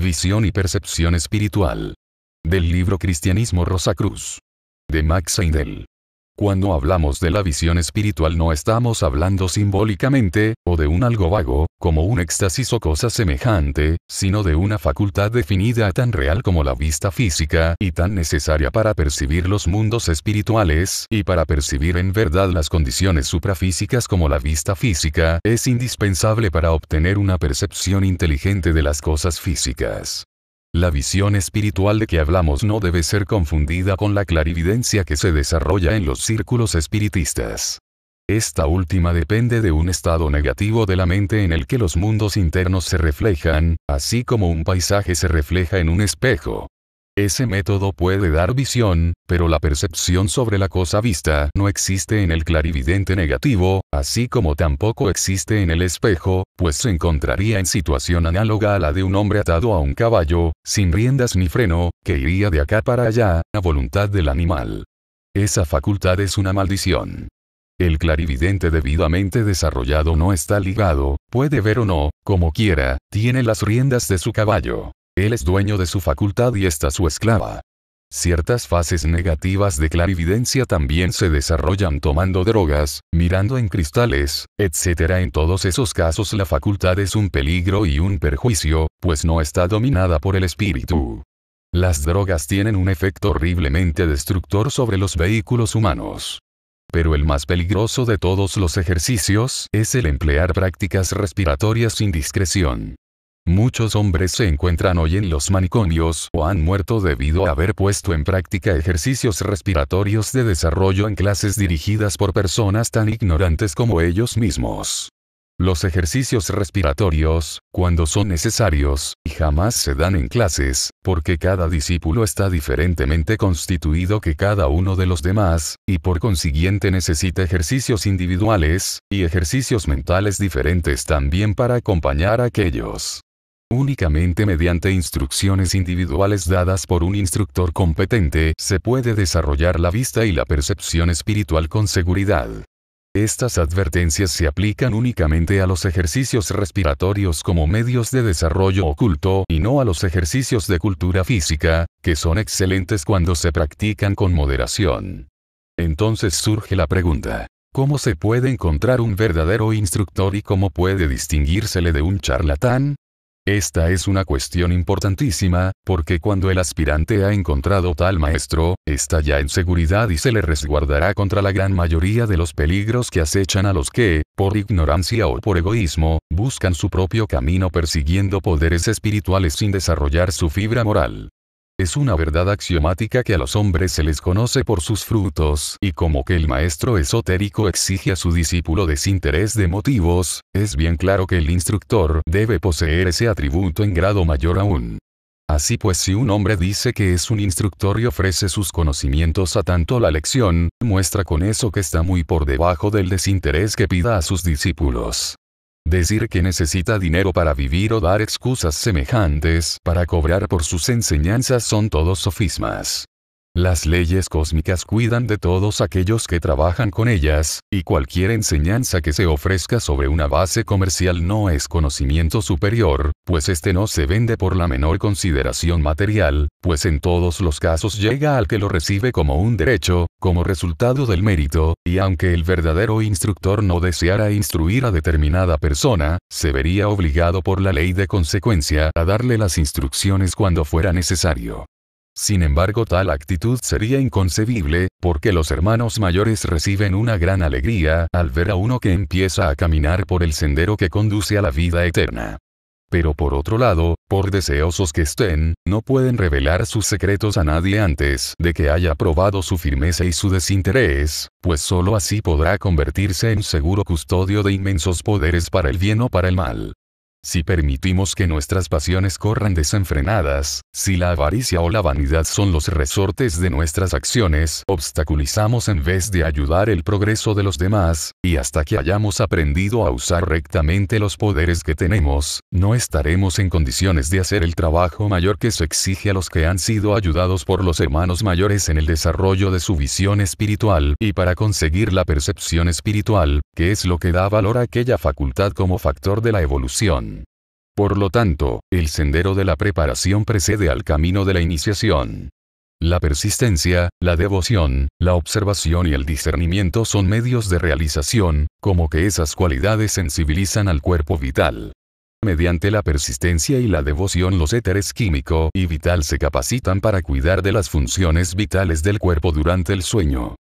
Visión y Percepción Espiritual. Del libro Cristianismo Rosa Cruz. De Max Heindel. Cuando hablamos de la visión espiritual no estamos hablando simbólicamente, o de un algo vago, como un éxtasis o cosa semejante, sino de una facultad definida tan real como la vista física y tan necesaria para percibir los mundos espirituales y para percibir en verdad las condiciones suprafísicas como la vista física es indispensable para obtener una percepción inteligente de las cosas físicas. La visión espiritual de que hablamos no debe ser confundida con la clarividencia que se desarrolla en los círculos espiritistas. Esta última depende de un estado negativo de la mente en el que los mundos internos se reflejan, así como un paisaje se refleja en un espejo. Ese método puede dar visión, pero la percepción sobre la cosa vista no existe en el clarividente negativo, así como tampoco existe en el espejo, pues se encontraría en situación análoga a la de un hombre atado a un caballo, sin riendas ni freno, que iría de acá para allá, a voluntad del animal. Esa facultad es una maldición. El clarividente debidamente desarrollado no está ligado, puede ver o no, como quiera, tiene las riendas de su caballo. Él es dueño de su facultad y está su esclava. Ciertas fases negativas de clarividencia también se desarrollan tomando drogas, mirando en cristales, etc. En todos esos casos la facultad es un peligro y un perjuicio, pues no está dominada por el espíritu. Las drogas tienen un efecto horriblemente destructor sobre los vehículos humanos. Pero el más peligroso de todos los ejercicios es el emplear prácticas respiratorias sin discreción. Muchos hombres se encuentran hoy en los manicomios o han muerto debido a haber puesto en práctica ejercicios respiratorios de desarrollo en clases dirigidas por personas tan ignorantes como ellos mismos. Los ejercicios respiratorios, cuando son necesarios, jamás se dan en clases, porque cada discípulo está diferentemente constituido que cada uno de los demás, y por consiguiente necesita ejercicios individuales, y ejercicios mentales diferentes también para acompañar a aquellos. Únicamente mediante instrucciones individuales dadas por un instructor competente se puede desarrollar la vista y la percepción espiritual con seguridad. Estas advertencias se aplican únicamente a los ejercicios respiratorios como medios de desarrollo oculto y no a los ejercicios de cultura física, que son excelentes cuando se practican con moderación. Entonces surge la pregunta, ¿cómo se puede encontrar un verdadero instructor y cómo puede distinguírsele de un charlatán? Esta es una cuestión importantísima, porque cuando el aspirante ha encontrado tal maestro, está ya en seguridad y se le resguardará contra la gran mayoría de los peligros que acechan a los que, por ignorancia o por egoísmo, buscan su propio camino persiguiendo poderes espirituales sin desarrollar su fibra moral. Es una verdad axiomática que a los hombres se les conoce por sus frutos, y como que el maestro esotérico exige a su discípulo desinterés de motivos, es bien claro que el instructor debe poseer ese atributo en grado mayor aún. Así pues si un hombre dice que es un instructor y ofrece sus conocimientos a tanto la lección, muestra con eso que está muy por debajo del desinterés que pida a sus discípulos. Decir que necesita dinero para vivir o dar excusas semejantes para cobrar por sus enseñanzas son todos sofismas. Las leyes cósmicas cuidan de todos aquellos que trabajan con ellas, y cualquier enseñanza que se ofrezca sobre una base comercial no es conocimiento superior, pues este no se vende por la menor consideración material, pues en todos los casos llega al que lo recibe como un derecho, como resultado del mérito, y aunque el verdadero instructor no deseara instruir a determinada persona, se vería obligado por la ley de consecuencia a darle las instrucciones cuando fuera necesario. Sin embargo tal actitud sería inconcebible, porque los hermanos mayores reciben una gran alegría al ver a uno que empieza a caminar por el sendero que conduce a la vida eterna. Pero por otro lado, por deseosos que estén, no pueden revelar sus secretos a nadie antes de que haya probado su firmeza y su desinterés, pues sólo así podrá convertirse en seguro custodio de inmensos poderes para el bien o para el mal. Si permitimos que nuestras pasiones corran desenfrenadas, si la avaricia o la vanidad son los resortes de nuestras acciones, obstaculizamos en vez de ayudar el progreso de los demás, y hasta que hayamos aprendido a usar rectamente los poderes que tenemos, no estaremos en condiciones de hacer el trabajo mayor que se exige a los que han sido ayudados por los hermanos mayores en el desarrollo de su visión espiritual y para conseguir la percepción espiritual, que es lo que da valor a aquella facultad como factor de la evolución. Por lo tanto, el sendero de la preparación precede al camino de la iniciación. La persistencia, la devoción, la observación y el discernimiento son medios de realización, como que esas cualidades sensibilizan al cuerpo vital. Mediante la persistencia y la devoción los éteres químico y vital se capacitan para cuidar de las funciones vitales del cuerpo durante el sueño.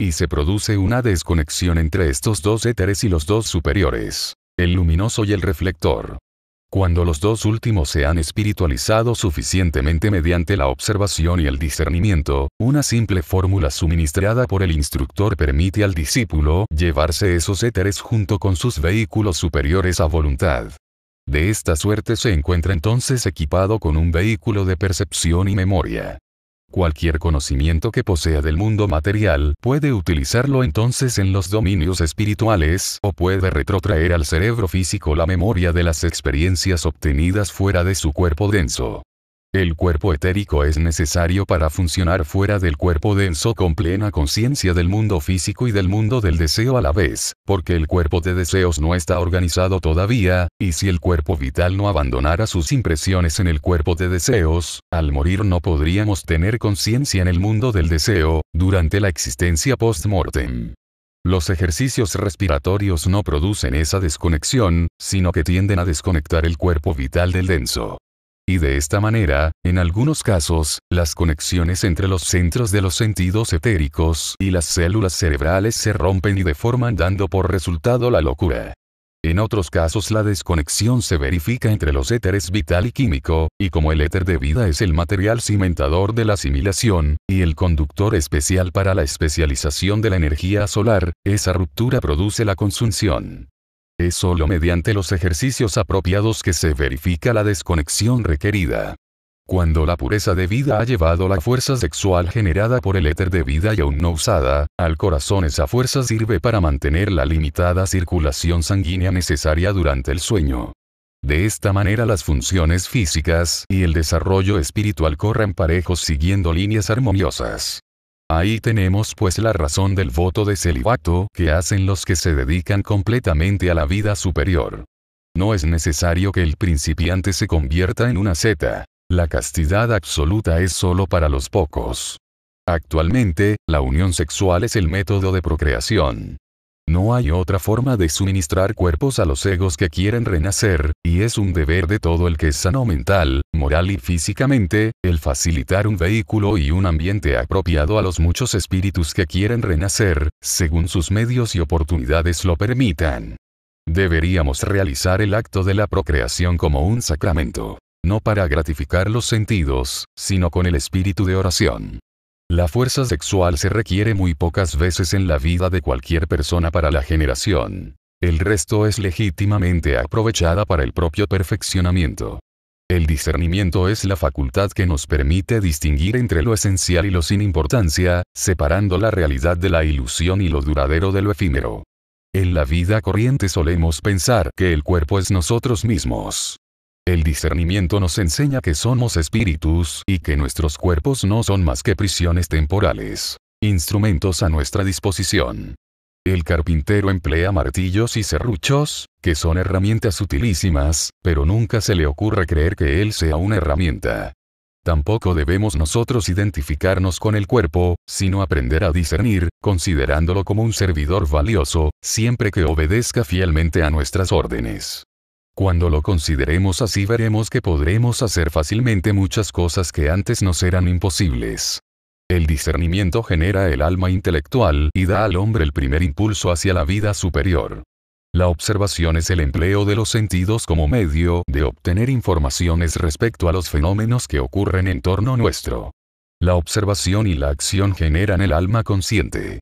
Y se produce una desconexión entre estos dos éteres y los dos superiores, el luminoso y el reflector. Cuando los dos últimos se han espiritualizado suficientemente mediante la observación y el discernimiento, una simple fórmula suministrada por el instructor permite al discípulo llevarse esos éteres junto con sus vehículos superiores a voluntad. De esta suerte se encuentra entonces equipado con un vehículo de percepción y memoria. Cualquier conocimiento que posea del mundo material puede utilizarlo entonces en los dominios espirituales o puede retrotraer al cerebro físico la memoria de las experiencias obtenidas fuera de su cuerpo denso. El cuerpo etérico es necesario para funcionar fuera del cuerpo denso con plena conciencia del mundo físico y del mundo del deseo a la vez, porque el cuerpo de deseos no está organizado todavía, y si el cuerpo vital no abandonara sus impresiones en el cuerpo de deseos, al morir no podríamos tener conciencia en el mundo del deseo, durante la existencia post-mortem. Los ejercicios respiratorios no producen esa desconexión, sino que tienden a desconectar el cuerpo vital del denso. Y de esta manera, en algunos casos, las conexiones entre los centros de los sentidos etéricos y las células cerebrales se rompen y deforman dando por resultado la locura. En otros casos la desconexión se verifica entre los éteres vital y químico, y como el éter de vida es el material cimentador de la asimilación, y el conductor especial para la especialización de la energía solar, esa ruptura produce la consunción. Es solo mediante los ejercicios apropiados que se verifica la desconexión requerida. Cuando la pureza de vida ha llevado la fuerza sexual generada por el éter de vida y aún no usada, al corazón esa fuerza sirve para mantener la limitada circulación sanguínea necesaria durante el sueño. De esta manera las funciones físicas y el desarrollo espiritual corren parejos siguiendo líneas armoniosas. Ahí tenemos pues la razón del voto de celibato que hacen los que se dedican completamente a la vida superior. No es necesario que el principiante se convierta en una zeta. La castidad absoluta es solo para los pocos. Actualmente, la unión sexual es el método de procreación. No hay otra forma de suministrar cuerpos a los egos que quieren renacer, y es un deber de todo el que es sano mental, moral y físicamente, el facilitar un vehículo y un ambiente apropiado a los muchos espíritus que quieren renacer, según sus medios y oportunidades lo permitan. Deberíamos realizar el acto de la procreación como un sacramento, no para gratificar los sentidos, sino con el espíritu de oración. La fuerza sexual se requiere muy pocas veces en la vida de cualquier persona para la generación. El resto es legítimamente aprovechada para el propio perfeccionamiento. El discernimiento es la facultad que nos permite distinguir entre lo esencial y lo sin importancia, separando la realidad de la ilusión y lo duradero de lo efímero. En la vida corriente solemos pensar que el cuerpo es nosotros mismos. El discernimiento nos enseña que somos espíritus y que nuestros cuerpos no son más que prisiones temporales, instrumentos a nuestra disposición. El carpintero emplea martillos y serruchos, que son herramientas utilísimas, pero nunca se le ocurre creer que él sea una herramienta. Tampoco debemos nosotros identificarnos con el cuerpo, sino aprender a discernir, considerándolo como un servidor valioso, siempre que obedezca fielmente a nuestras órdenes. Cuando lo consideremos así veremos que podremos hacer fácilmente muchas cosas que antes nos eran imposibles. El discernimiento genera el alma intelectual y da al hombre el primer impulso hacia la vida superior. La observación es el empleo de los sentidos como medio de obtener informaciones respecto a los fenómenos que ocurren en torno nuestro. La observación y la acción generan el alma consciente.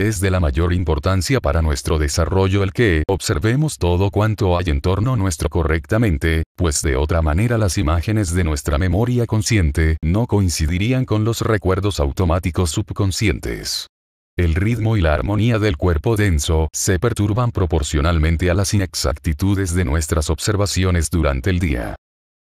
Es de la mayor importancia para nuestro desarrollo el que observemos todo cuanto hay en torno nuestro correctamente, pues de otra manera las imágenes de nuestra memoria consciente no coincidirían con los recuerdos automáticos subconscientes. El ritmo y la armonía del cuerpo denso se perturban proporcionalmente a las inexactitudes de nuestras observaciones durante el día.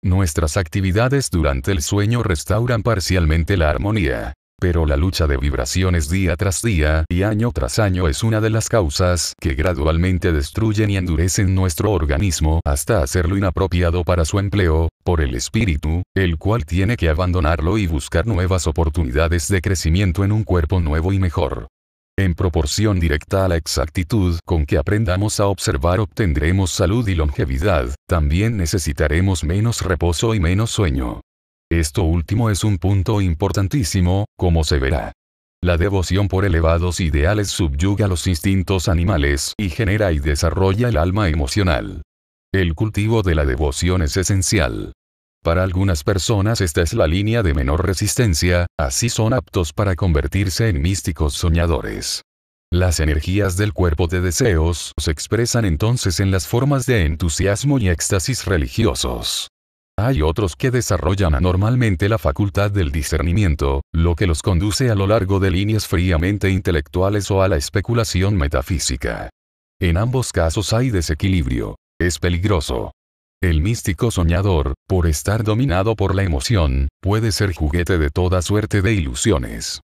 Nuestras actividades durante el sueño restauran parcialmente la armonía, pero la lucha de vibraciones día tras día y año tras año es una de las causas que gradualmente destruyen y endurecen nuestro organismo hasta hacerlo inapropiado para su empleo, por el espíritu, el cual tiene que abandonarlo y buscar nuevas oportunidades de crecimiento en un cuerpo nuevo y mejor. En proporción directa a la exactitud con que aprendamos a observar obtendremos salud y longevidad, también necesitaremos menos reposo y menos sueño. Esto último es un punto importantísimo, como se verá. La devoción por elevados ideales subyuga los instintos animales y genera y desarrolla el alma emocional. El cultivo de la devoción es esencial. Para algunas personas esta es la línea de menor resistencia, así son aptos para convertirse en místicos soñadores. Las energías del cuerpo de deseos se expresan entonces en las formas de entusiasmo y éxtasis religiosos. Hay otros que desarrollan anormalmente la facultad del discernimiento, lo que los conduce a lo largo de líneas fríamente intelectuales o a la especulación metafísica. En ambos casos hay desequilibrio. Es peligroso. El místico soñador, por estar dominado por la emoción, puede ser juguete de toda suerte de ilusiones.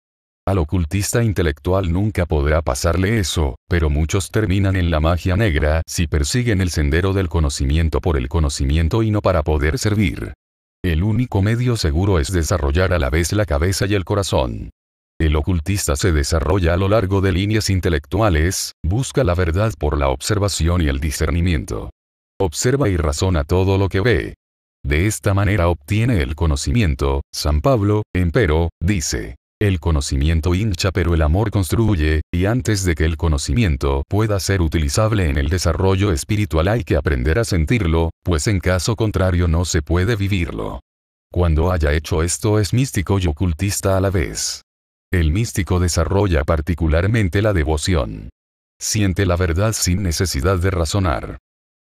Al ocultista intelectual nunca podrá pasarle eso, pero muchos terminan en la magia negra si persiguen el sendero del conocimiento por el conocimiento y no para poder servir. El único medio seguro es desarrollar a la vez la cabeza y el corazón. El ocultista se desarrolla a lo largo de líneas intelectuales, busca la verdad por la observación y el discernimiento. Observa y razona todo lo que ve. De esta manera obtiene el conocimiento, San Pablo, empero, dice, el conocimiento hincha pero el amor construye, y antes de que el conocimiento pueda ser utilizable en el desarrollo espiritual hay que aprender a sentirlo, pues en caso contrario no se puede vivirlo. Cuando haya hecho esto es místico y ocultista a la vez. El místico desarrolla particularmente la devoción. Siente la verdad sin necesidad de razonar.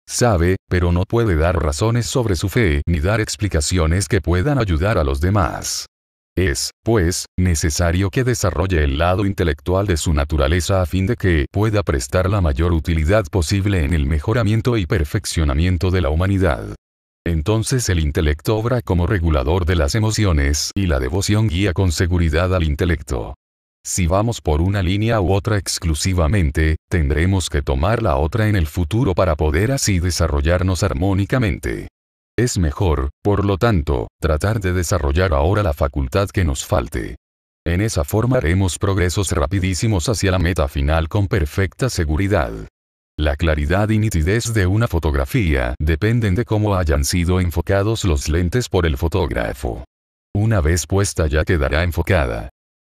Sabe, pero no puede dar razones sobre su fe ni dar explicaciones que puedan ayudar a los demás. Es, pues, necesario que desarrolle el lado intelectual de su naturaleza a fin de que pueda prestar la mayor utilidad posible en el mejoramiento y perfeccionamiento de la humanidad. Entonces el intelecto obra como regulador de las emociones y la devoción guía con seguridad al intelecto. Si vamos por una línea u otra exclusivamente, tendremos que tomar la otra en el futuro para poder así desarrollarnos armónicamente. Es mejor, por lo tanto, tratar de desarrollar ahora la facultad que nos falte. En esa forma haremos progresos rapidísimos hacia la meta final con perfecta seguridad. La claridad y nitidez de una fotografía dependen de cómo hayan sido enfocados los lentes por el fotógrafo. Una vez puesta ya quedará enfocada.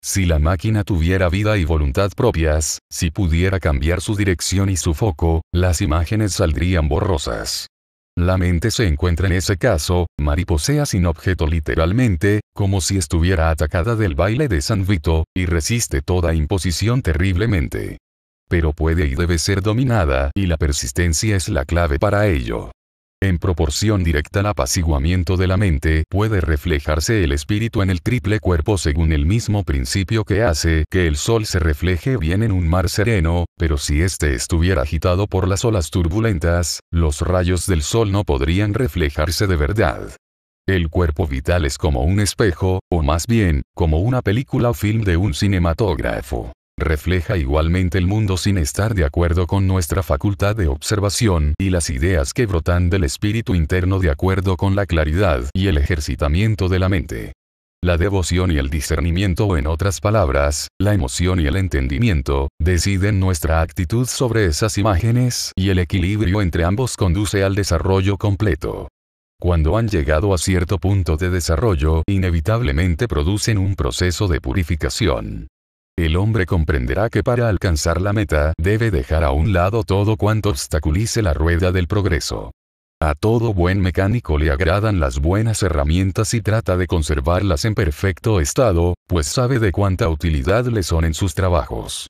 Si la máquina tuviera vida y voluntad propias, si pudiera cambiar su dirección y su foco, las imágenes saldrían borrosas. La mente se encuentra en ese caso, mariposea sin objeto literalmente, como si estuviera atacada del baile de San Vito, y resiste toda imposición terriblemente. Pero puede y debe ser dominada, y la persistencia es la clave para ello. En proporción directa al apaciguamiento de la mente puede reflejarse el espíritu en el triple cuerpo según el mismo principio que hace que el sol se refleje bien en un mar sereno, pero si éste estuviera agitado por las olas turbulentas, los rayos del sol no podrían reflejarse de verdad. El cuerpo vital es como un espejo, o más bien, como una película o film de un cinematógrafo refleja igualmente el mundo sin estar de acuerdo con nuestra facultad de observación y las ideas que brotan del espíritu interno de acuerdo con la claridad y el ejercitamiento de la mente. La devoción y el discernimiento o en otras palabras, la emoción y el entendimiento, deciden nuestra actitud sobre esas imágenes y el equilibrio entre ambos conduce al desarrollo completo. Cuando han llegado a cierto punto de desarrollo, inevitablemente producen un proceso de purificación el hombre comprenderá que para alcanzar la meta debe dejar a un lado todo cuanto obstaculice la rueda del progreso. A todo buen mecánico le agradan las buenas herramientas y trata de conservarlas en perfecto estado, pues sabe de cuánta utilidad le son en sus trabajos.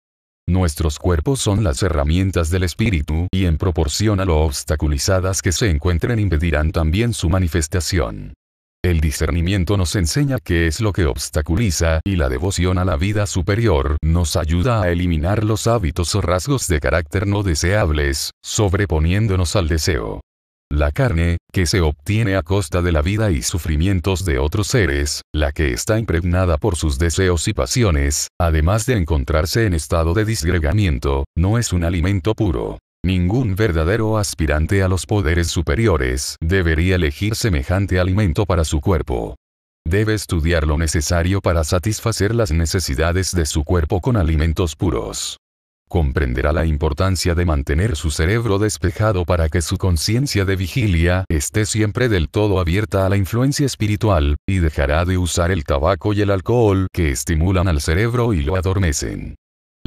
Nuestros cuerpos son las herramientas del espíritu y en proporción a lo obstaculizadas que se encuentren impedirán también su manifestación. El discernimiento nos enseña qué es lo que obstaculiza y la devoción a la vida superior nos ayuda a eliminar los hábitos o rasgos de carácter no deseables, sobreponiéndonos al deseo. La carne, que se obtiene a costa de la vida y sufrimientos de otros seres, la que está impregnada por sus deseos y pasiones, además de encontrarse en estado de disgregamiento, no es un alimento puro. Ningún verdadero aspirante a los poderes superiores debería elegir semejante alimento para su cuerpo. Debe estudiar lo necesario para satisfacer las necesidades de su cuerpo con alimentos puros. Comprenderá la importancia de mantener su cerebro despejado para que su conciencia de vigilia esté siempre del todo abierta a la influencia espiritual, y dejará de usar el tabaco y el alcohol que estimulan al cerebro y lo adormecen.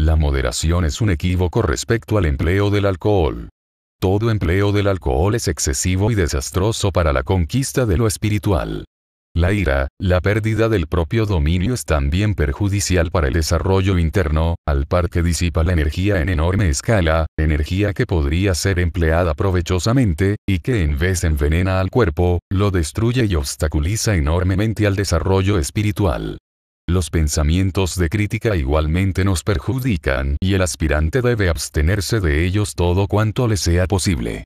La moderación es un equívoco respecto al empleo del alcohol. Todo empleo del alcohol es excesivo y desastroso para la conquista de lo espiritual. La ira, la pérdida del propio dominio es también perjudicial para el desarrollo interno, al par que disipa la energía en enorme escala, energía que podría ser empleada provechosamente, y que en vez envenena al cuerpo, lo destruye y obstaculiza enormemente al desarrollo espiritual. Los pensamientos de crítica igualmente nos perjudican y el aspirante debe abstenerse de ellos todo cuanto le sea posible.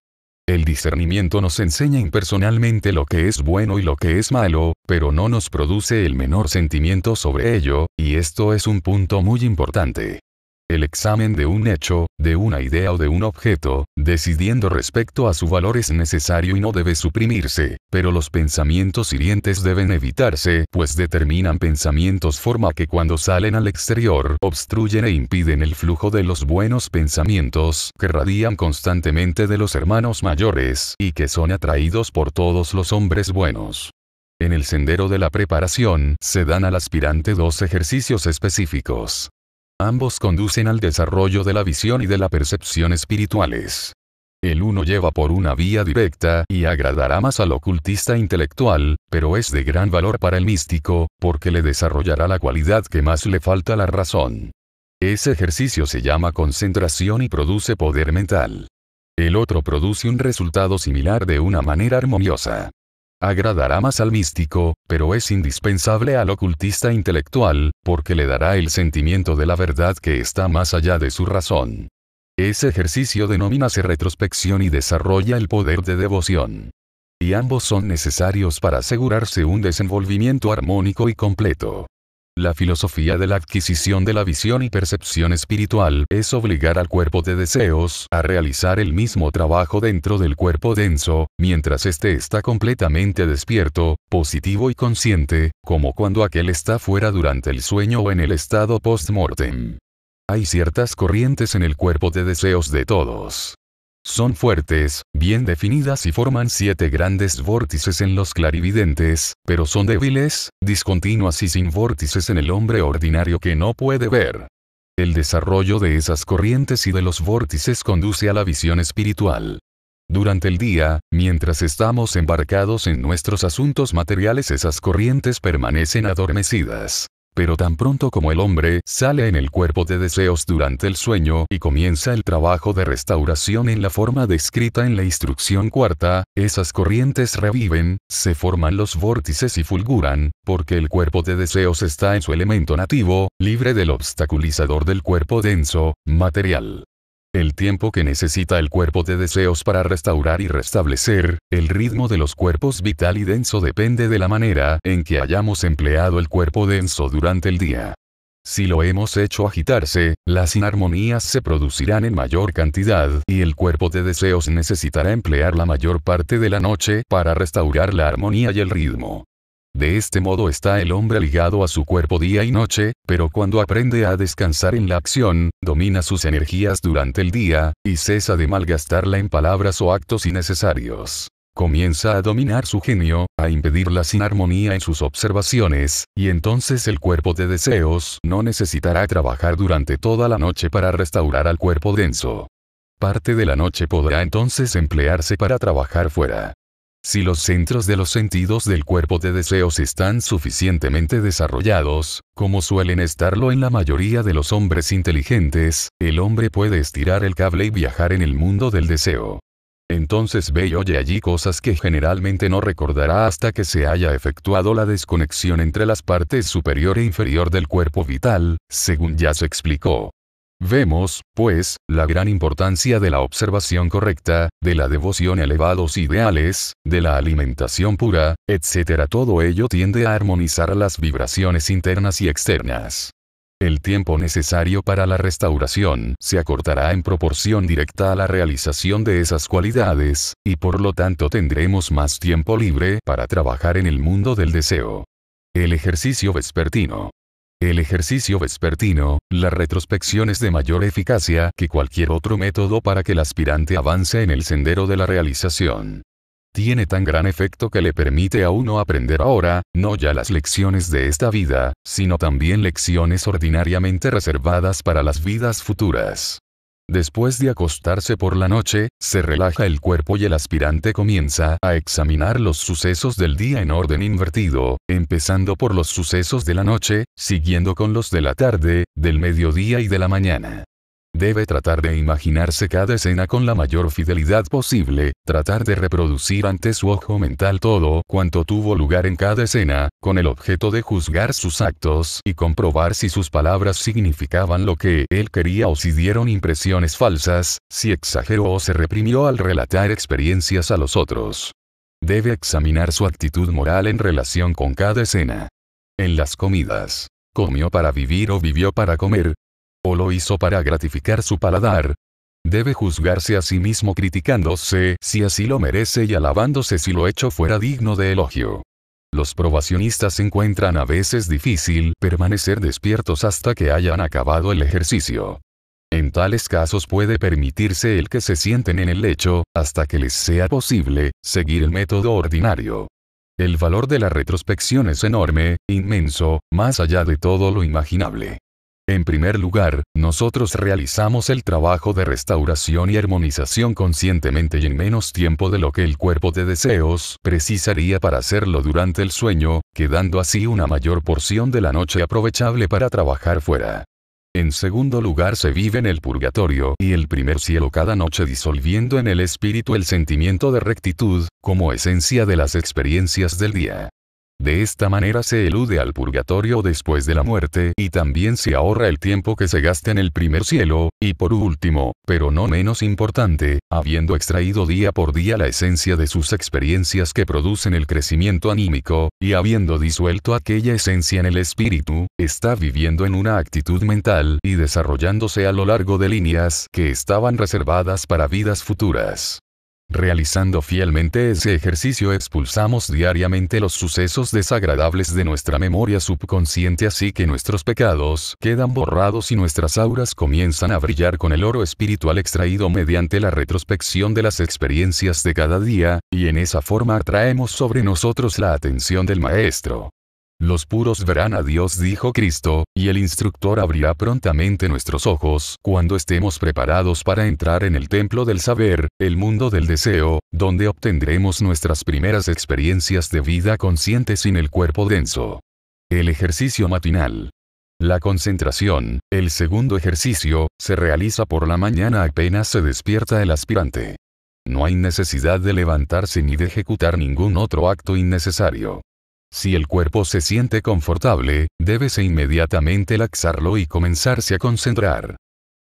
El discernimiento nos enseña impersonalmente lo que es bueno y lo que es malo, pero no nos produce el menor sentimiento sobre ello, y esto es un punto muy importante el examen de un hecho, de una idea o de un objeto, decidiendo respecto a su valor es necesario y no debe suprimirse, pero los pensamientos hirientes deben evitarse, pues determinan pensamientos forma que cuando salen al exterior obstruyen e impiden el flujo de los buenos pensamientos que radian constantemente de los hermanos mayores y que son atraídos por todos los hombres buenos. En el sendero de la preparación, se dan al aspirante dos ejercicios específicos. Ambos conducen al desarrollo de la visión y de la percepción espirituales. El uno lleva por una vía directa y agradará más al ocultista intelectual, pero es de gran valor para el místico, porque le desarrollará la cualidad que más le falta la razón. Ese ejercicio se llama concentración y produce poder mental. El otro produce un resultado similar de una manera armoniosa agradará más al místico, pero es indispensable al ocultista intelectual, porque le dará el sentimiento de la verdad que está más allá de su razón. Ese ejercicio denomínase retrospección y desarrolla el poder de devoción. Y ambos son necesarios para asegurarse un desenvolvimiento armónico y completo. La filosofía de la adquisición de la visión y percepción espiritual es obligar al cuerpo de deseos a realizar el mismo trabajo dentro del cuerpo denso, mientras éste está completamente despierto, positivo y consciente, como cuando aquel está fuera durante el sueño o en el estado post-mortem. Hay ciertas corrientes en el cuerpo de deseos de todos. Son fuertes, bien definidas y forman siete grandes vórtices en los clarividentes, pero son débiles, discontinuas y sin vórtices en el hombre ordinario que no puede ver. El desarrollo de esas corrientes y de los vórtices conduce a la visión espiritual. Durante el día, mientras estamos embarcados en nuestros asuntos materiales, esas corrientes permanecen adormecidas. Pero tan pronto como el hombre sale en el cuerpo de deseos durante el sueño y comienza el trabajo de restauración en la forma descrita en la instrucción cuarta, esas corrientes reviven, se forman los vórtices y fulguran, porque el cuerpo de deseos está en su elemento nativo, libre del obstaculizador del cuerpo denso, material el tiempo que necesita el cuerpo de deseos para restaurar y restablecer, el ritmo de los cuerpos vital y denso depende de la manera en que hayamos empleado el cuerpo denso durante el día. Si lo hemos hecho agitarse, las inarmonías se producirán en mayor cantidad y el cuerpo de deseos necesitará emplear la mayor parte de la noche para restaurar la armonía y el ritmo. De este modo está el hombre ligado a su cuerpo día y noche, pero cuando aprende a descansar en la acción, domina sus energías durante el día, y cesa de malgastarla en palabras o actos innecesarios. Comienza a dominar su genio, a impedir la sinarmonía en sus observaciones, y entonces el cuerpo de deseos no necesitará trabajar durante toda la noche para restaurar al cuerpo denso. Parte de la noche podrá entonces emplearse para trabajar fuera. Si los centros de los sentidos del cuerpo de deseos están suficientemente desarrollados, como suelen estarlo en la mayoría de los hombres inteligentes, el hombre puede estirar el cable y viajar en el mundo del deseo. Entonces ve y oye allí cosas que generalmente no recordará hasta que se haya efectuado la desconexión entre las partes superior e inferior del cuerpo vital, según ya se explicó. Vemos, pues, la gran importancia de la observación correcta, de la devoción elevados ideales, de la alimentación pura, etc. Todo ello tiende a armonizar las vibraciones internas y externas. El tiempo necesario para la restauración se acortará en proporción directa a la realización de esas cualidades, y por lo tanto tendremos más tiempo libre para trabajar en el mundo del deseo. El ejercicio vespertino el ejercicio vespertino, la retrospección es de mayor eficacia que cualquier otro método para que el aspirante avance en el sendero de la realización. Tiene tan gran efecto que le permite a uno aprender ahora, no ya las lecciones de esta vida, sino también lecciones ordinariamente reservadas para las vidas futuras. Después de acostarse por la noche, se relaja el cuerpo y el aspirante comienza a examinar los sucesos del día en orden invertido, empezando por los sucesos de la noche, siguiendo con los de la tarde, del mediodía y de la mañana. Debe tratar de imaginarse cada escena con la mayor fidelidad posible, tratar de reproducir ante su ojo mental todo cuanto tuvo lugar en cada escena, con el objeto de juzgar sus actos y comprobar si sus palabras significaban lo que él quería o si dieron impresiones falsas, si exageró o se reprimió al relatar experiencias a los otros. Debe examinar su actitud moral en relación con cada escena. En las comidas comió para vivir o vivió para comer, lo hizo para gratificar su paladar. Debe juzgarse a sí mismo criticándose si así lo merece y alabándose si lo hecho fuera digno de elogio. Los probacionistas encuentran a veces difícil permanecer despiertos hasta que hayan acabado el ejercicio. En tales casos puede permitirse el que se sienten en el lecho, hasta que les sea posible, seguir el método ordinario. El valor de la retrospección es enorme, inmenso, más allá de todo lo imaginable. En primer lugar, nosotros realizamos el trabajo de restauración y armonización conscientemente y en menos tiempo de lo que el cuerpo de deseos precisaría para hacerlo durante el sueño, quedando así una mayor porción de la noche aprovechable para trabajar fuera. En segundo lugar se vive en el purgatorio y el primer cielo cada noche disolviendo en el espíritu el sentimiento de rectitud, como esencia de las experiencias del día. De esta manera se elude al purgatorio después de la muerte y también se ahorra el tiempo que se gasta en el primer cielo, y por último, pero no menos importante, habiendo extraído día por día la esencia de sus experiencias que producen el crecimiento anímico, y habiendo disuelto aquella esencia en el espíritu, está viviendo en una actitud mental y desarrollándose a lo largo de líneas que estaban reservadas para vidas futuras. Realizando fielmente ese ejercicio expulsamos diariamente los sucesos desagradables de nuestra memoria subconsciente así que nuestros pecados quedan borrados y nuestras auras comienzan a brillar con el oro espiritual extraído mediante la retrospección de las experiencias de cada día, y en esa forma atraemos sobre nosotros la atención del Maestro. Los puros verán a Dios dijo Cristo, y el instructor abrirá prontamente nuestros ojos cuando estemos preparados para entrar en el templo del saber, el mundo del deseo, donde obtendremos nuestras primeras experiencias de vida consciente sin el cuerpo denso. El ejercicio matinal. La concentración, el segundo ejercicio, se realiza por la mañana apenas se despierta el aspirante. No hay necesidad de levantarse ni de ejecutar ningún otro acto innecesario. Si el cuerpo se siente confortable, debes inmediatamente laxarlo y comenzarse a concentrar.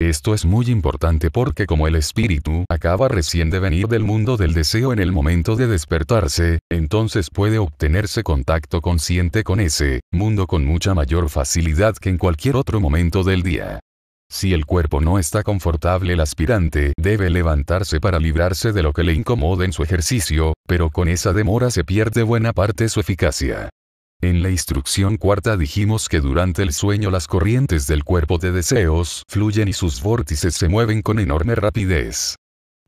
Esto es muy importante porque como el espíritu acaba recién de venir del mundo del deseo en el momento de despertarse, entonces puede obtenerse contacto consciente con ese mundo con mucha mayor facilidad que en cualquier otro momento del día. Si el cuerpo no está confortable el aspirante debe levantarse para librarse de lo que le incomode en su ejercicio, pero con esa demora se pierde buena parte su eficacia. En la instrucción cuarta dijimos que durante el sueño las corrientes del cuerpo de deseos fluyen y sus vórtices se mueven con enorme rapidez.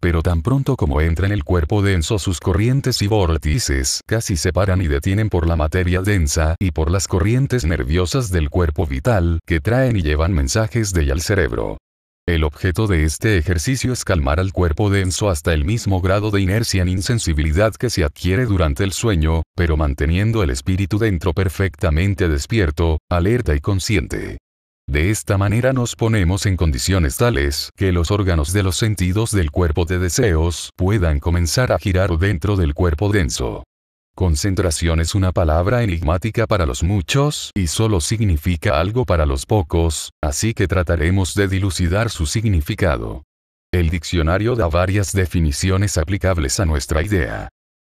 Pero tan pronto como entra en el cuerpo denso sus corrientes y vórtices casi se paran y detienen por la materia densa y por las corrientes nerviosas del cuerpo vital que traen y llevan mensajes de ella al cerebro. El objeto de este ejercicio es calmar al cuerpo denso hasta el mismo grado de inercia en insensibilidad que se adquiere durante el sueño, pero manteniendo el espíritu dentro perfectamente despierto, alerta y consciente. De esta manera nos ponemos en condiciones tales que los órganos de los sentidos del cuerpo de deseos puedan comenzar a girar dentro del cuerpo denso. Concentración es una palabra enigmática para los muchos y solo significa algo para los pocos, así que trataremos de dilucidar su significado. El diccionario da varias definiciones aplicables a nuestra idea.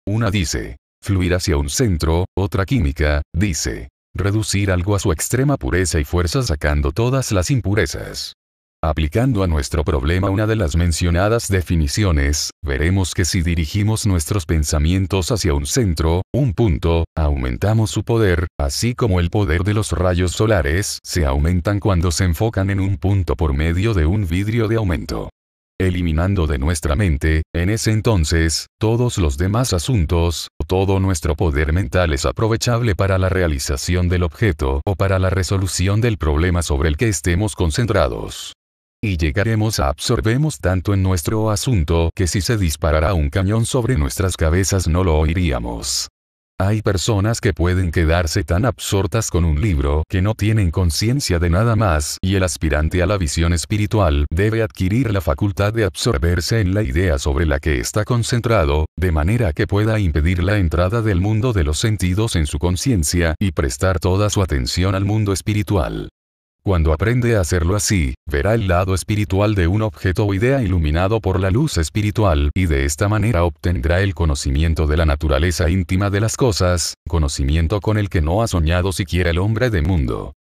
Una dice, fluir hacia un centro, otra química, dice, reducir algo a su extrema pureza y fuerza sacando todas las impurezas. Aplicando a nuestro problema una de las mencionadas definiciones, veremos que si dirigimos nuestros pensamientos hacia un centro, un punto, aumentamos su poder, así como el poder de los rayos solares se aumentan cuando se enfocan en un punto por medio de un vidrio de aumento. Eliminando de nuestra mente, en ese entonces, todos los demás asuntos, todo nuestro poder mental es aprovechable para la realización del objeto o para la resolución del problema sobre el que estemos concentrados. Y llegaremos a absorbemos tanto en nuestro asunto que si se disparara un cañón sobre nuestras cabezas no lo oiríamos. Hay personas que pueden quedarse tan absortas con un libro que no tienen conciencia de nada más y el aspirante a la visión espiritual debe adquirir la facultad de absorberse en la idea sobre la que está concentrado, de manera que pueda impedir la entrada del mundo de los sentidos en su conciencia y prestar toda su atención al mundo espiritual. Cuando aprende a hacerlo así, verá el lado espiritual de un objeto o idea iluminado por la luz espiritual y de esta manera obtendrá el conocimiento de la naturaleza íntima de las cosas, conocimiento con el que no ha soñado siquiera el hombre de mundo.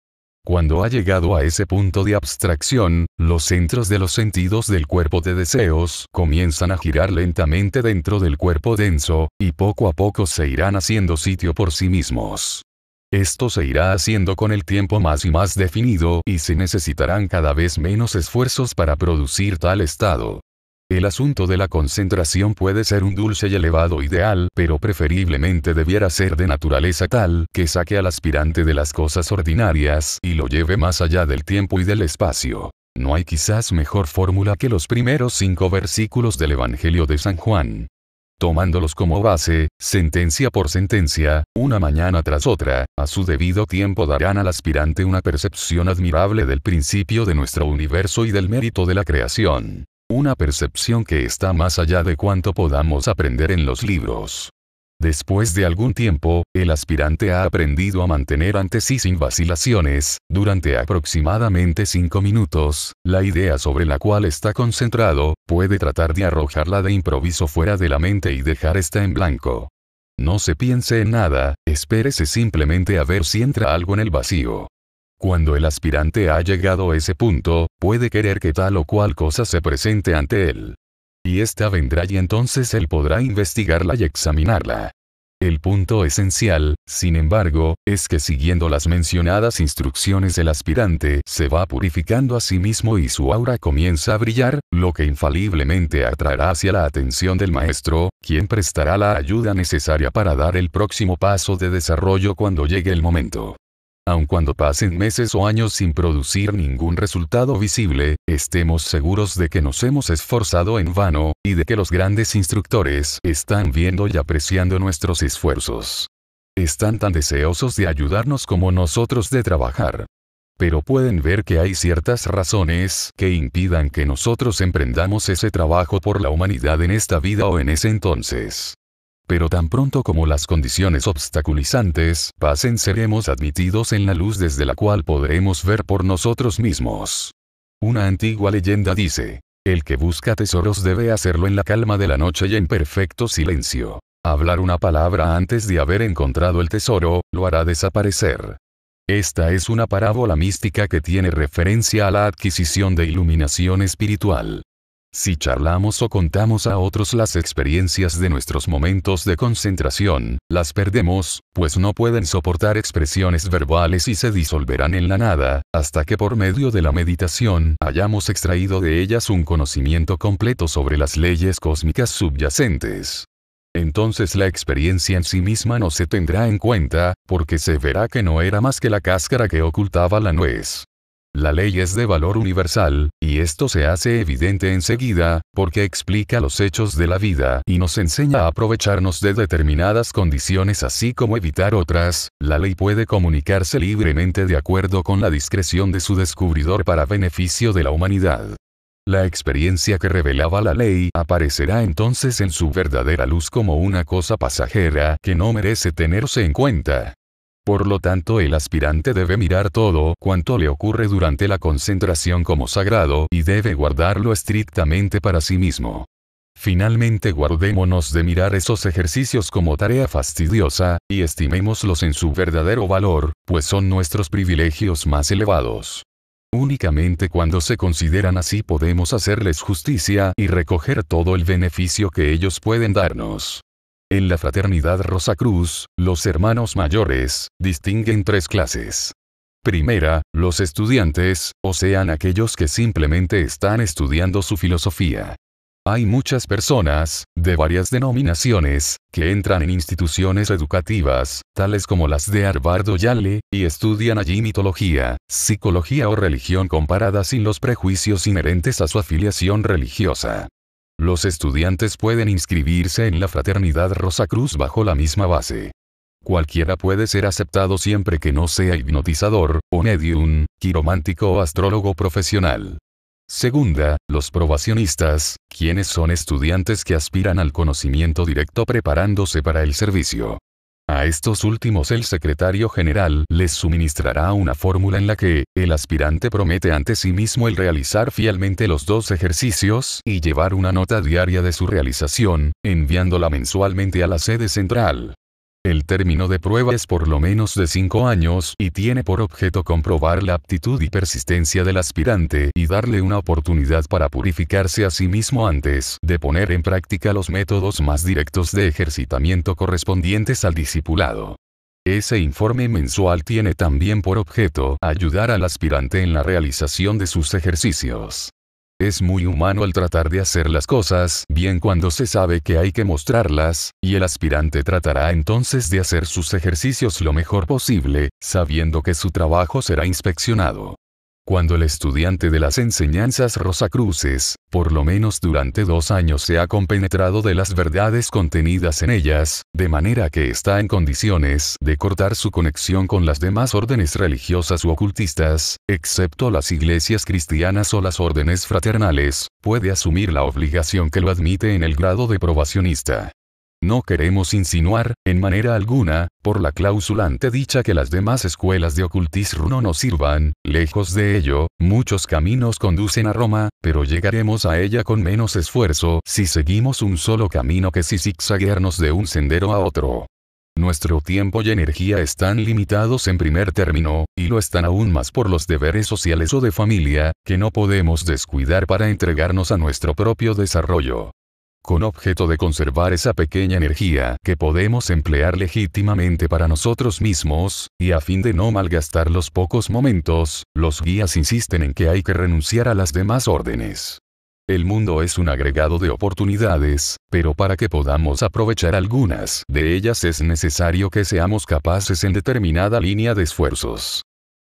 Cuando ha llegado a ese punto de abstracción, los centros de los sentidos del cuerpo de deseos comienzan a girar lentamente dentro del cuerpo denso, y poco a poco se irán haciendo sitio por sí mismos. Esto se irá haciendo con el tiempo más y más definido y se necesitarán cada vez menos esfuerzos para producir tal estado. El asunto de la concentración puede ser un dulce y elevado ideal, pero preferiblemente debiera ser de naturaleza tal que saque al aspirante de las cosas ordinarias y lo lleve más allá del tiempo y del espacio. No hay quizás mejor fórmula que los primeros cinco versículos del Evangelio de San Juan tomándolos como base, sentencia por sentencia, una mañana tras otra, a su debido tiempo darán al aspirante una percepción admirable del principio de nuestro universo y del mérito de la creación. Una percepción que está más allá de cuanto podamos aprender en los libros. Después de algún tiempo, el aspirante ha aprendido a mantener ante sí sin vacilaciones, durante aproximadamente 5 minutos, la idea sobre la cual está concentrado, puede tratar de arrojarla de improviso fuera de la mente y dejar esta en blanco. No se piense en nada, espérese simplemente a ver si entra algo en el vacío. Cuando el aspirante ha llegado a ese punto, puede querer que tal o cual cosa se presente ante él. Y esta vendrá y entonces él podrá investigarla y examinarla. El punto esencial, sin embargo, es que siguiendo las mencionadas instrucciones el aspirante se va purificando a sí mismo y su aura comienza a brillar, lo que infaliblemente atraerá hacia la atención del maestro, quien prestará la ayuda necesaria para dar el próximo paso de desarrollo cuando llegue el momento aun cuando pasen meses o años sin producir ningún resultado visible, estemos seguros de que nos hemos esforzado en vano, y de que los grandes instructores están viendo y apreciando nuestros esfuerzos. Están tan deseosos de ayudarnos como nosotros de trabajar. Pero pueden ver que hay ciertas razones que impidan que nosotros emprendamos ese trabajo por la humanidad en esta vida o en ese entonces pero tan pronto como las condiciones obstaculizantes pasen seremos admitidos en la luz desde la cual podremos ver por nosotros mismos. Una antigua leyenda dice, el que busca tesoros debe hacerlo en la calma de la noche y en perfecto silencio. Hablar una palabra antes de haber encontrado el tesoro, lo hará desaparecer. Esta es una parábola mística que tiene referencia a la adquisición de iluminación espiritual. Si charlamos o contamos a otros las experiencias de nuestros momentos de concentración, las perdemos, pues no pueden soportar expresiones verbales y se disolverán en la nada, hasta que por medio de la meditación hayamos extraído de ellas un conocimiento completo sobre las leyes cósmicas subyacentes. Entonces la experiencia en sí misma no se tendrá en cuenta, porque se verá que no era más que la cáscara que ocultaba la nuez. La ley es de valor universal, y esto se hace evidente enseguida, porque explica los hechos de la vida y nos enseña a aprovecharnos de determinadas condiciones así como evitar otras. La ley puede comunicarse libremente de acuerdo con la discreción de su descubridor para beneficio de la humanidad. La experiencia que revelaba la ley aparecerá entonces en su verdadera luz como una cosa pasajera que no merece tenerse en cuenta. Por lo tanto el aspirante debe mirar todo cuanto le ocurre durante la concentración como sagrado y debe guardarlo estrictamente para sí mismo. Finalmente guardémonos de mirar esos ejercicios como tarea fastidiosa, y estimémoslos en su verdadero valor, pues son nuestros privilegios más elevados. Únicamente cuando se consideran así podemos hacerles justicia y recoger todo el beneficio que ellos pueden darnos. En la fraternidad Rosa Cruz, los hermanos mayores, distinguen tres clases. Primera, los estudiantes, o sean aquellos que simplemente están estudiando su filosofía. Hay muchas personas, de varias denominaciones, que entran en instituciones educativas, tales como las de Arbardo Yale, y estudian allí mitología, psicología o religión comparada sin los prejuicios inherentes a su afiliación religiosa. Los estudiantes pueden inscribirse en la Fraternidad Rosa Cruz bajo la misma base. Cualquiera puede ser aceptado siempre que no sea hipnotizador, o medium, quiromántico o astrólogo profesional. Segunda, los probacionistas, quienes son estudiantes que aspiran al conocimiento directo preparándose para el servicio. A estos últimos el secretario general les suministrará una fórmula en la que, el aspirante promete ante sí mismo el realizar fielmente los dos ejercicios y llevar una nota diaria de su realización, enviándola mensualmente a la sede central. El término de prueba es por lo menos de 5 años y tiene por objeto comprobar la aptitud y persistencia del aspirante y darle una oportunidad para purificarse a sí mismo antes de poner en práctica los métodos más directos de ejercitamiento correspondientes al discipulado. Ese informe mensual tiene también por objeto ayudar al aspirante en la realización de sus ejercicios. Es muy humano al tratar de hacer las cosas bien cuando se sabe que hay que mostrarlas, y el aspirante tratará entonces de hacer sus ejercicios lo mejor posible, sabiendo que su trabajo será inspeccionado. Cuando el estudiante de las enseñanzas Rosacruces, por lo menos durante dos años se ha compenetrado de las verdades contenidas en ellas, de manera que está en condiciones de cortar su conexión con las demás órdenes religiosas u ocultistas, excepto las iglesias cristianas o las órdenes fraternales, puede asumir la obligación que lo admite en el grado de probacionista. No queremos insinuar, en manera alguna, por la cláusula antedicha que las demás escuelas de ocultismo no nos sirvan, lejos de ello, muchos caminos conducen a Roma, pero llegaremos a ella con menos esfuerzo si seguimos un solo camino que si zigzaguearnos de un sendero a otro. Nuestro tiempo y energía están limitados en primer término, y lo están aún más por los deberes sociales o de familia, que no podemos descuidar para entregarnos a nuestro propio desarrollo con objeto de conservar esa pequeña energía que podemos emplear legítimamente para nosotros mismos, y a fin de no malgastar los pocos momentos, los guías insisten en que hay que renunciar a las demás órdenes. El mundo es un agregado de oportunidades, pero para que podamos aprovechar algunas de ellas es necesario que seamos capaces en determinada línea de esfuerzos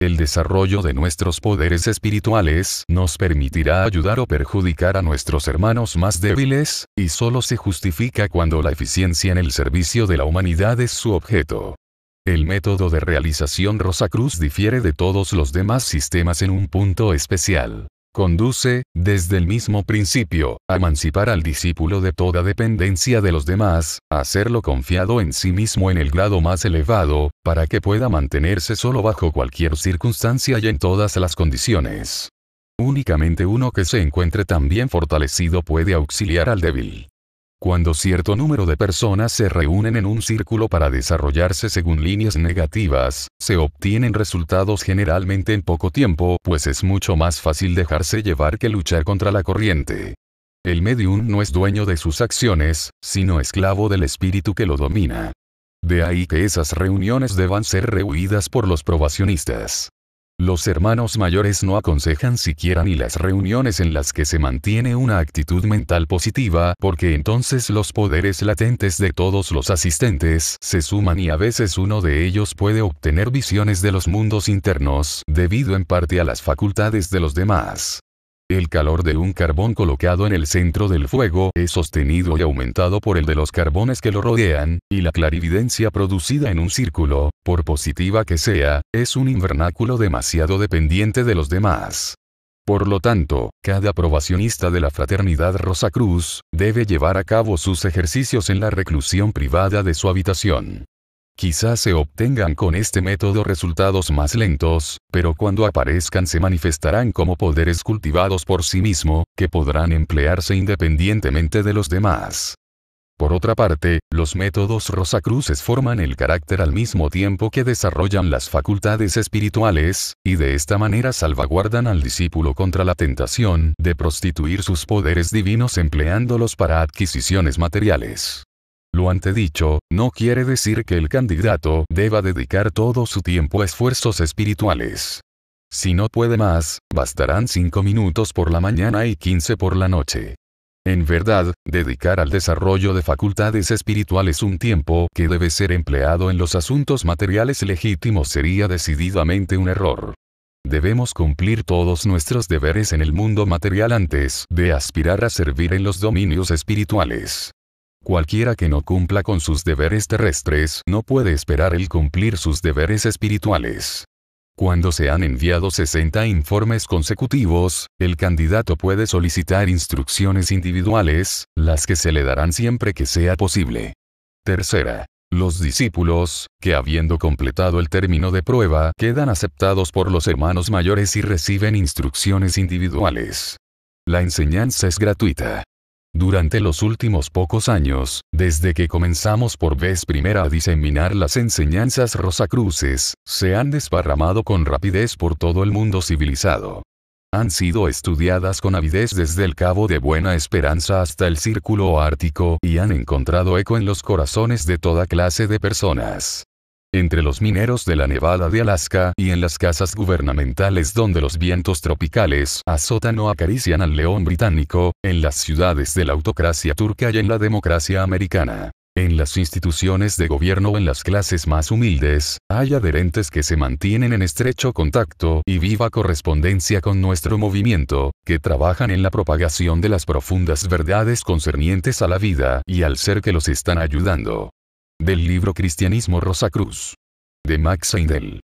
el desarrollo de nuestros poderes espirituales nos permitirá ayudar o perjudicar a nuestros hermanos más débiles, y solo se justifica cuando la eficiencia en el servicio de la humanidad es su objeto. El método de realización Rosacruz difiere de todos los demás sistemas en un punto especial conduce, desde el mismo principio, a emancipar al discípulo de toda dependencia de los demás, a hacerlo confiado en sí mismo en el grado más elevado, para que pueda mantenerse solo bajo cualquier circunstancia y en todas las condiciones. Únicamente uno que se encuentre también fortalecido puede auxiliar al débil. Cuando cierto número de personas se reúnen en un círculo para desarrollarse según líneas negativas, se obtienen resultados generalmente en poco tiempo, pues es mucho más fácil dejarse llevar que luchar contra la corriente. El medium no es dueño de sus acciones, sino esclavo del espíritu que lo domina. De ahí que esas reuniones deban ser rehuidas por los probacionistas. Los hermanos mayores no aconsejan siquiera ni las reuniones en las que se mantiene una actitud mental positiva, porque entonces los poderes latentes de todos los asistentes se suman y a veces uno de ellos puede obtener visiones de los mundos internos, debido en parte a las facultades de los demás. El calor de un carbón colocado en el centro del fuego es sostenido y aumentado por el de los carbones que lo rodean, y la clarividencia producida en un círculo, por positiva que sea, es un invernáculo demasiado dependiente de los demás. Por lo tanto, cada aprobacionista de la fraternidad Rosa Cruz, debe llevar a cabo sus ejercicios en la reclusión privada de su habitación. Quizás se obtengan con este método resultados más lentos, pero cuando aparezcan se manifestarán como poderes cultivados por sí mismo, que podrán emplearse independientemente de los demás. Por otra parte, los métodos rosacruces forman el carácter al mismo tiempo que desarrollan las facultades espirituales, y de esta manera salvaguardan al discípulo contra la tentación de prostituir sus poderes divinos empleándolos para adquisiciones materiales. Lo antedicho, no quiere decir que el candidato deba dedicar todo su tiempo a esfuerzos espirituales. Si no puede más, bastarán 5 minutos por la mañana y 15 por la noche. En verdad, dedicar al desarrollo de facultades espirituales un tiempo que debe ser empleado en los asuntos materiales legítimos sería decididamente un error. Debemos cumplir todos nuestros deberes en el mundo material antes de aspirar a servir en los dominios espirituales. Cualquiera que no cumpla con sus deberes terrestres no puede esperar el cumplir sus deberes espirituales. Cuando se han enviado 60 informes consecutivos, el candidato puede solicitar instrucciones individuales, las que se le darán siempre que sea posible. Tercera. Los discípulos, que habiendo completado el término de prueba, quedan aceptados por los hermanos mayores y reciben instrucciones individuales. La enseñanza es gratuita. Durante los últimos pocos años, desde que comenzamos por vez primera a diseminar las enseñanzas rosacruces, se han desparramado con rapidez por todo el mundo civilizado. Han sido estudiadas con avidez desde el Cabo de Buena Esperanza hasta el Círculo Ártico y han encontrado eco en los corazones de toda clase de personas entre los mineros de la Nevada de Alaska y en las casas gubernamentales donde los vientos tropicales azotan o acarician al león británico, en las ciudades de la autocracia turca y en la democracia americana. En las instituciones de gobierno o en las clases más humildes, hay adherentes que se mantienen en estrecho contacto y viva correspondencia con nuestro movimiento, que trabajan en la propagación de las profundas verdades concernientes a la vida y al ser que los están ayudando. Del libro Cristianismo Rosa Cruz. De Max Heindel.